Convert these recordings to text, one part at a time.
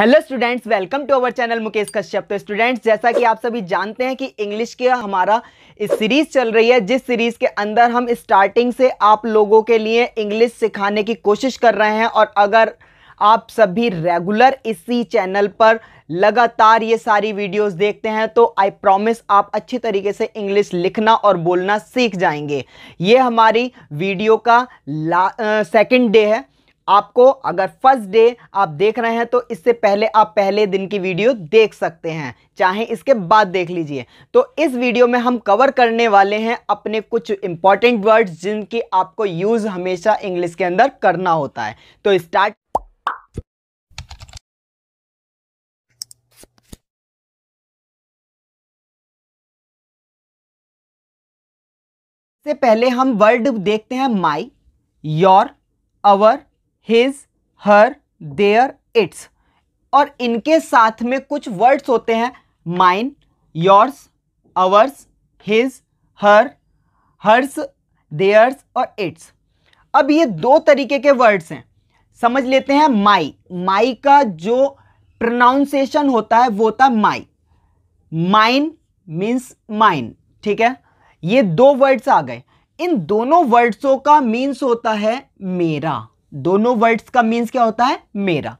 hello students welcome to our channel Mukesh Kashyap तो students जैसा कि आप सभी जानते हैं कि इंग्लिश के हमारा इस सीरीज चल रही है जिस सीरीज के अंदर हम स्टार्टिंग से आप लोगों के लिए इंग्लिश सिखाने की कोशिश कर रहे हैं और अगर आप सभी रेगुलर इसी चैनल पर लगातार ये सारी वीडियोस देखते हैं तो आई प्रॉमिस आप अच्छी तरीके से इंग्लिश लिखना और बोलना सीख जाएंगे ये हमारी वीडियो का सेकंड डे है आपको अगर फर्स्ट डे आप देख रहे हैं तो इससे पहले आप पहले दिन की वीडियो देख सकते हैं चाहे इसके बाद देख लीजिए तो इस वीडियो में हम कवर करने वाले हैं अपने कुछ इंपॉर्टेंट वर्ड्स जिनकी आपको यूज़ हमेशा इंग्लिश के अंदर करना होता है तो स्टार्ट से पहले हम वर्ड देखते हैं my your our his her their its और इनके साथ में कुछ वर्ड्स होते हैं mine yours ours his her hers theirs और इट्स अब ये दो तरीके के वर्ड्स हैं समझ लेते हैं माई माई का जो प्रोनाउंसिएशन होता है वो होता है माई माइन मीन्स माइन ठीक है ये दो वर्ड्स आ गए इन दोनों वर्ड्सों का मीन्स होता है मेरा दोनों वर्ड्स का मीन्स क्या होता है मेरा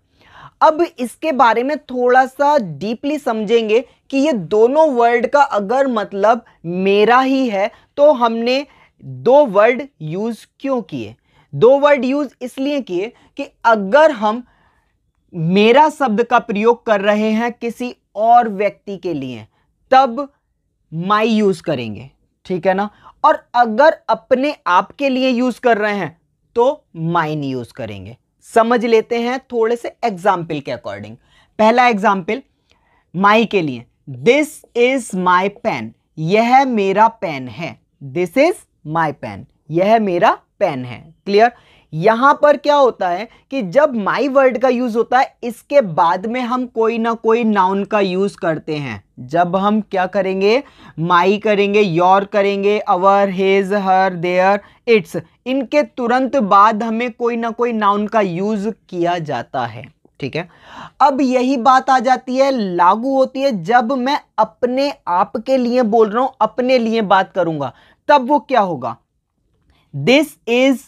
अब इसके बारे में थोड़ा सा डीपली समझेंगे कि ये दोनों वर्ड का अगर मतलब मेरा ही है तो हमने दो वर्ड यूज़ क्यों किए दो वर्ड यूज़ इसलिए किए कि अगर हम मेरा शब्द का प्रयोग कर रहे हैं किसी और व्यक्ति के लिए तब माई यूज़ करेंगे ठीक है ना और अगर अपने आप के लिए यूज़ कर रहे हैं तो माइन यूज करेंगे समझ लेते हैं थोड़े से एग्जाम्पल के अकॉर्डिंग पहला एग्जाम्पल माई के लिए दिस इज माई पेन यह मेरा पेन है दिस इज माई पेन यह मेरा पेन है क्लियर यहां पर क्या होता है कि जब माई वर्ड का यूज होता है इसके बाद में हम कोई ना कोई नाउन का यूज करते हैं जब हम क्या करेंगे माई करेंगे योर करेंगे our his her their its इनके तुरंत बाद हमें कोई ना कोई नाउन का यूज किया जाता है ठीक है अब यही बात आ जाती है लागू होती है जब मैं अपने आप के लिए बोल रहा हूं अपने लिए बात करूंगा तब वो क्या होगा this is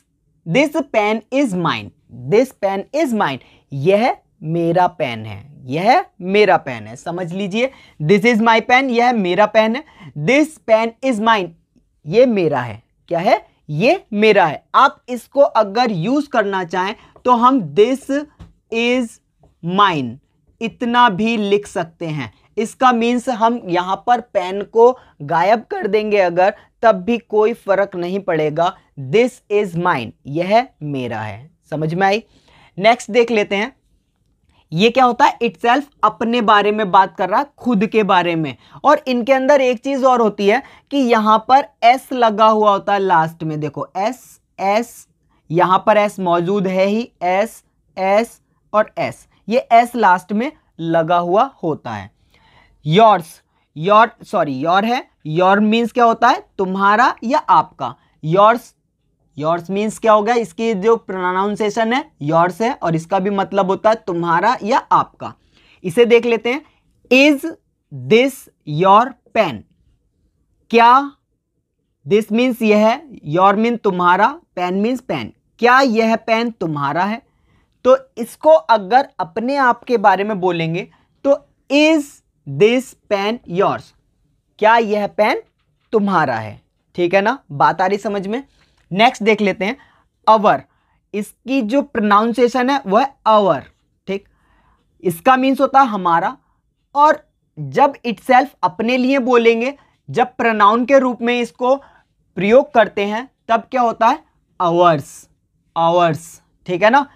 this pen is mind this pen is mind यह मेरा पेन है यह मेरा पेन है समझ लीजिए दिस इज माई पेन यह मेरा पेन है दिस पेन इज माइन ये मेरा है क्या है ये मेरा है आप इसको अगर यूज करना चाहें तो हम दिस इज माइन इतना भी लिख सकते हैं इसका मीन्स हम यहाँ पर पेन को गायब कर देंगे अगर तब भी कोई फर्क नहीं पड़ेगा दिस इज माइन यह मेरा है समझ में आई नेक्स्ट देख लेते हैं ये क्या होता है इट अपने बारे में बात कर रहा है खुद के बारे में और इनके अंदर एक चीज और होती है कि यहां पर एस लगा हुआ होता है लास्ट में देखो एस एस यहां पर एस मौजूद है ही एस एस और एस ये एस लास्ट में लगा हुआ होता है योर्स योर सॉरी योर है योर मीन्स क्या होता है तुम्हारा या आपका योर्स योर्स मीन्स क्या होगा इसकी जो प्रोनाउंसिएशन है योर्स है और इसका भी मतलब होता है तुम्हारा या आपका इसे देख लेते हैं इज दिस योर पेन क्या दिस मीन्स यह है योर मीन तुम्हारा पेन मीन्स पेन क्या यह पेन तुम्हारा है तो इसको अगर अपने आप के बारे में बोलेंगे तो इज दिस पेन योर्स क्या यह पेन तुम्हारा है ठीक है ना बात आ रही समझ में नेक्स्ट देख लेते हैं अवर इसकी जो प्रोनाउंसिएशन है वह है अवर ठीक इसका मीन्स होता है हमारा और जब सेल्फ अपने लिए बोलेंगे जब प्रनाउन के रूप में इसको प्रयोग करते हैं तब क्या होता है आवर्स आवर्स ठीक है ना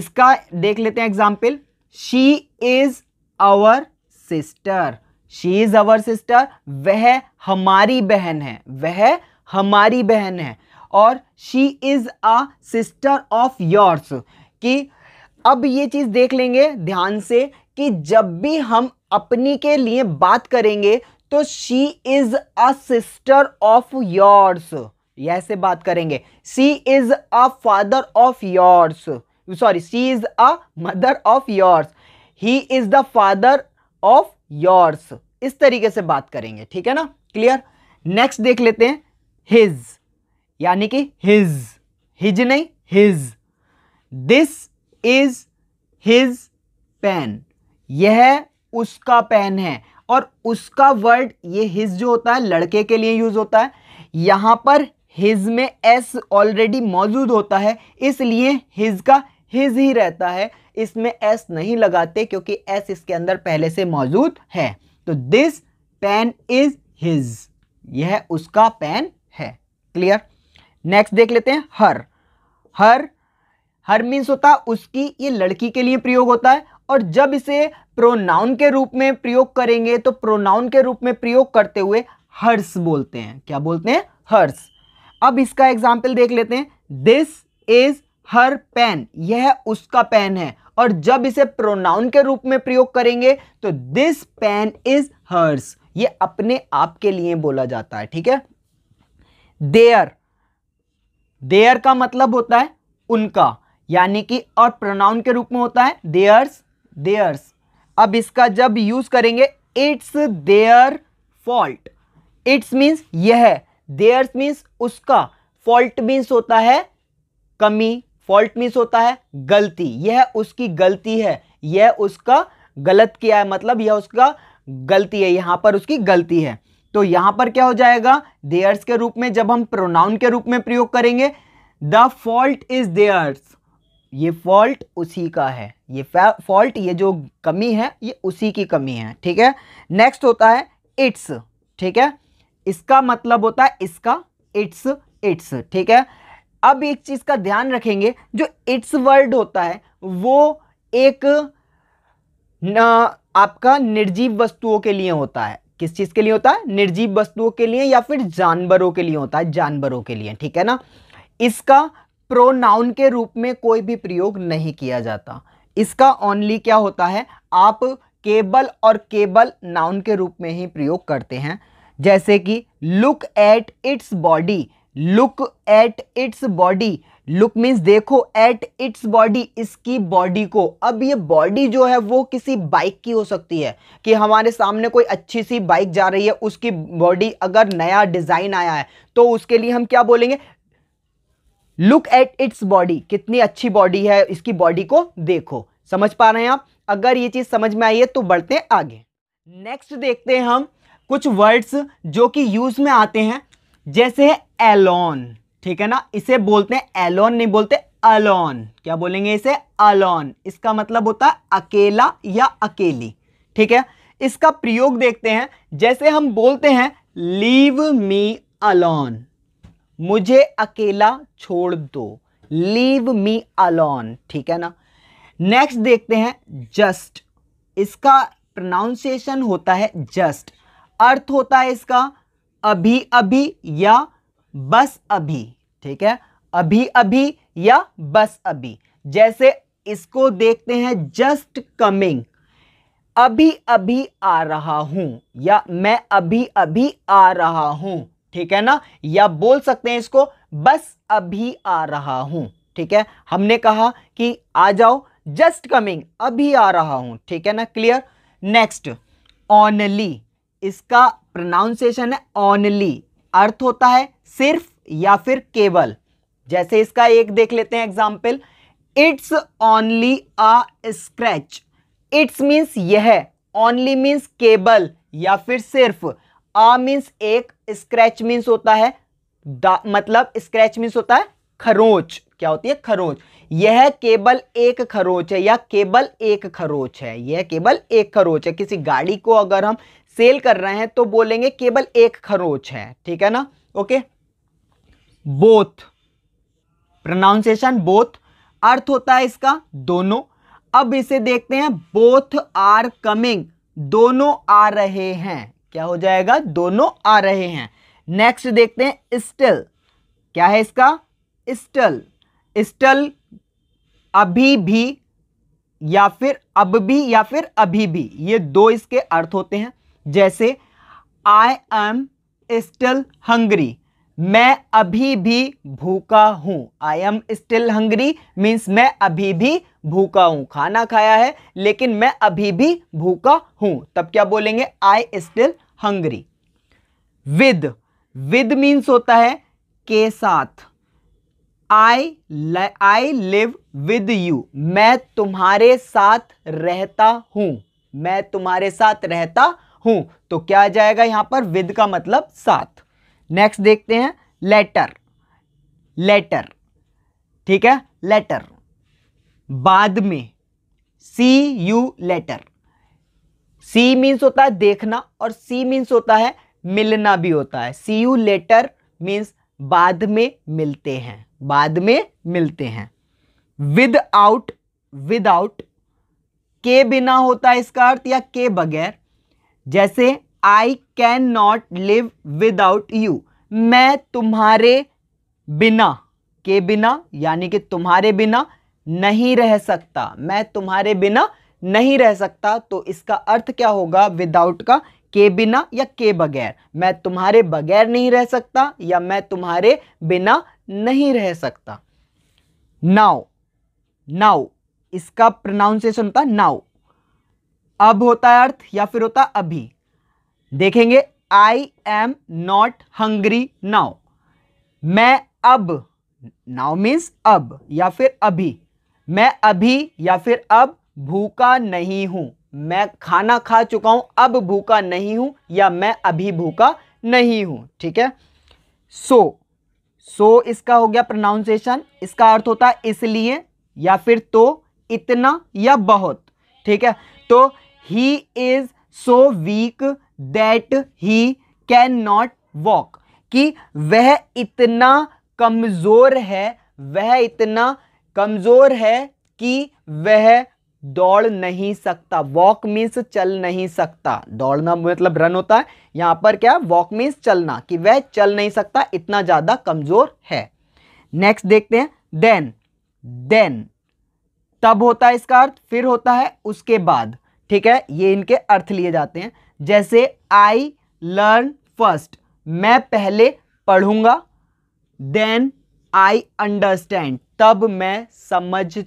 इसका देख लेते हैं example she is our sister she is our sister वह हमारी बहन है वह हमारी बहन है और she is a sister of yours कि अब ये चीज़ देख लेंगे ध्यान से कि जब भी हम अपनी के लिए बात करेंगे तो she is a sister of yours ऐसे बात करेंगे she is a father of yours sorry she is a mother of yours he is the father of yours इस तरीके से बात करेंगे ठीक है ना क्लियर नेक्स्ट देख लेते हैं हिज यानी कि हिज हिज नहीं his this is his pen यह उसका पेन है और उसका वर्ड ये हिज जो होता है लड़के के लिए यूज होता है यहां पर हिज में एस ऑलरेडी मौजूद होता है इसलिए हिज का हिज ही रहता है इसमें एस नहीं लगाते क्योंकि एस इसके अंदर पहले से मौजूद है तो दिस पेन इज हिज यह उसका पेन है क्लियर नेक्स्ट देख लेते हैं हर हर हर मीन्स होता है उसकी ये लड़की के लिए प्रयोग होता है और जब इसे प्रोनाउन के रूप में प्रयोग करेंगे तो प्रोनाउन के रूप में प्रयोग करते हुए हर्ष बोलते हैं क्या बोलते हैं हर्ष अब इसका एग्जाम्पल देख लेते हैं दिस इज हर पेन यह उसका पेन है और जब इसे प्रोनाउन के रूप में प्रयोग करेंगे तो दिस पेन इज हर्स ये अपने आप के लिए बोला जाता है ठीक है देयर देयर का मतलब होता है उनका यानी कि और प्रोनाउन के रूप में होता है देयर्स देयर्स अब इसका जब यूज करेंगे its their fault its means यह देयर्स मीन्स उसका फॉल्ट मीन्स होता है कमी फॉल्ट मीन्स होता है गलती यह उसकी गलती है यह उसका गलत किया है मतलब यह उसका गलती है यहाँ पर उसकी गलती है तो यहां पर क्या हो जाएगा देयर्स के रूप में जब हम प्रोनाउन के रूप में प्रयोग करेंगे द फॉल्ट इज देयर्स ये फॉल्ट उसी का है ये फॉल्ट ये जो कमी है ये उसी की कमी है ठीक है नेक्स्ट होता है इट्स ठीक है इसका मतलब होता है इसका इट्स इट्स ठीक है अब एक चीज़ का ध्यान रखेंगे जो इट्स वर्ड होता है वो एक न, आपका निर्जीव वस्तुओं के लिए होता है किस चीज़ के लिए होता है निर्जीव वस्तुओं के लिए या फिर जानवरों के लिए होता है जानवरों के लिए ठीक है ना इसका प्रोनाउन के रूप में कोई भी प्रयोग नहीं किया जाता इसका ओनली क्या होता है आप केबल और केबल नाउन के रूप में ही प्रयोग करते हैं जैसे कि look at its body look at its body look means देखो एट इट्स बॉडी इसकी बॉडी को अब ये बॉडी जो है वो किसी बाइक की हो सकती है कि हमारे सामने कोई अच्छी सी बाइक जा रही है उसकी बॉडी अगर नया डिज़ाइन आया है तो उसके लिए हम क्या बोलेंगे लुक एट इट्स बॉडी कितनी अच्छी बॉडी है इसकी बॉडी को देखो समझ पा रहे हैं आप अगर ये चीज़ समझ में आई है तो बढ़ते हैं आगे नेक्स्ट देखते हैं हम कुछ वर्ड्स जो कि यूज़ में आते हैं जैसे एलॉन ठीक है ना इसे बोलते हैं एलोन नहीं बोलते अलोन क्या बोलेंगे इसे अलोन इसका मतलब होता है अकेला या अकेली ठीक है इसका प्रयोग देखते हैं जैसे हम बोलते हैं लीव मी अलोन मुझे अकेला छोड़ दो लीव मी अलोन ठीक है ना नेक्स्ट देखते हैं जस्ट इसका प्रोनाउंसिएशन होता है जस्ट अर्थ होता है इसका अभी अभी या बस अभी ठीक है अभी अभी या बस अभी जैसे इसको देखते हैं जस्ट कमिंग अभी अभी आ रहा हूं या मैं अभी अभी आ रहा हूं ठीक है ना या बोल सकते हैं इसको बस अभी आ रहा हूं ठीक है हमने कहा कि आ जाओ जस्ट कमिंग अभी आ रहा हूं ठीक है ना क्लियर नेक्स्ट ऑनली इसका प्रोनाउंसिएशन है ऑनली अर्थ होता है सिर्फ या फिर केवल जैसे इसका एक देख लेते हैं example its only a scratch its means यह ओनली मीन्स केबल या फिर सिर्फ अ मीन्स एक स्क्रैच मीन्स होता है मतलब स्क्रैच मीन्स होता है खरोच क्या होती है खरोच यह केबल एक खरोच है या केबल एक खरोच है यह केबल एक खरोच है किसी गाड़ी को अगर हम सेल कर रहे हैं तो बोलेंगे केवल एक खरोच है ठीक है ना ओके बोथ प्रोनाउंसिएशन बोथ अर्थ होता है इसका दोनों अब इसे देखते हैं बोथ आर कमिंग दोनों आ रहे हैं क्या हो जाएगा दोनों आ रहे हैं नेक्स्ट देखते हैं स्टिल क्या है इसका स्टल स्टल अभी भी या फिर अब भी या फिर अभी भी ये दो इसके अर्थ होते हैं जैसे आई एम स्टिल हंग्री मैं अभी भी भूखा हूं I am still hungry means मैं अभी भी भूखा हूं खाना खाया है लेकिन मैं अभी भी भूखा हूं तब क्या बोलेंगे I still hungry with with means होता है के साथ I I live with you मैं तुम्हारे साथ रहता हूं मैं तुम्हारे साथ रहता हूं तो क्या आ जाएगा यहां पर विद का मतलब साथ नेक्स्ट देखते हैं लेटर लेटर ठीक है लेटर बाद में see you later see means होता है देखना और सी मीन्स होता है मिलना भी होता है सी यू लेटर मीन्स बाद में मिलते हैं बाद में मिलते हैं विद आउट विद आउट के बिना होता है इसका अर्थ या के बगैर जैसे I can not live without you मैं तुम्हारे बिना के बिना यानी कि तुम्हारे बिना नहीं रह सकता मैं तुम्हारे बिना नहीं रह सकता तो इसका अर्थ क्या होगा विदाउट का के बिना या के बगैर मैं तुम्हारे बगैर नहीं रह सकता या मैं तुम्हारे बिना नहीं रह सकता नाउ नाउ इसका प्रोनाउंसिएशन होता नाउ अब होता है अर्थ या फिर होता अभी देखेंगे I am not hungry now मैं अब नाउ मीन्स अब या फिर अभी मैं अभी या फिर अब भूखा नहीं हूं मैं खाना खा चुका हूं अब भूखा नहीं हूं या मैं अभी भूखा नहीं हूं ठीक है सो so, सो so इसका हो गया प्रोनाउंसिएशन इसका अर्थ होता है इसलिए या फिर तो इतना या बहुत ठीक है तो he is so weak that he can not walk कि वह इतना कमज़ोर है वह इतना कमज़ोर है कि वह दौड़ नहीं सकता वॉक मीन्स चल नहीं सकता दौड़ना मतलब रन होता है यहाँ पर क्या वॉक मीन्स चलना कि वह चल नहीं सकता इतना ज़्यादा कमज़ोर है नेक्स्ट देखते हैं देन देन तब होता है इसका अर्थ फिर होता है उसके बाद ठीक है ये इनके अर्थ लिए जाते हैं जैसे आई लर्न फर्स्ट मैं पहले पढ़ूंगा देन आई अंडरस्टैंड तब मैं समझ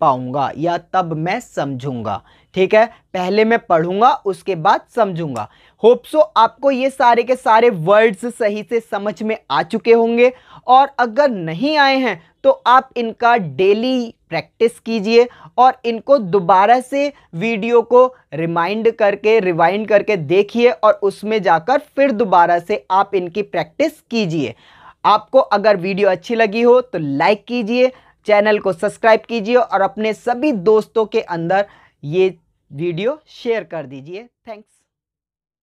पाऊंगा या तब मैं समझूंगा ठीक है पहले मैं पढ़ूंगा उसके बाद समझूंगा होप सो आपको ये सारे के सारे वर्ड्स सही से समझ में आ चुके होंगे और अगर नहीं आए हैं तो आप इनका डेली प्रैक्टिस कीजिए और इनको दोबारा से वीडियो को रिमाइंड करके रिवाइंड करके देखिए और उसमें जाकर फिर दोबारा से आप इनकी प्रैक्टिस कीजिए आपको अगर वीडियो अच्छी लगी हो तो लाइक कीजिए चैनल को सब्सक्राइब कीजिए और अपने सभी दोस्तों के अंदर ये वीडियो शेयर कर दीजिए थैंक्स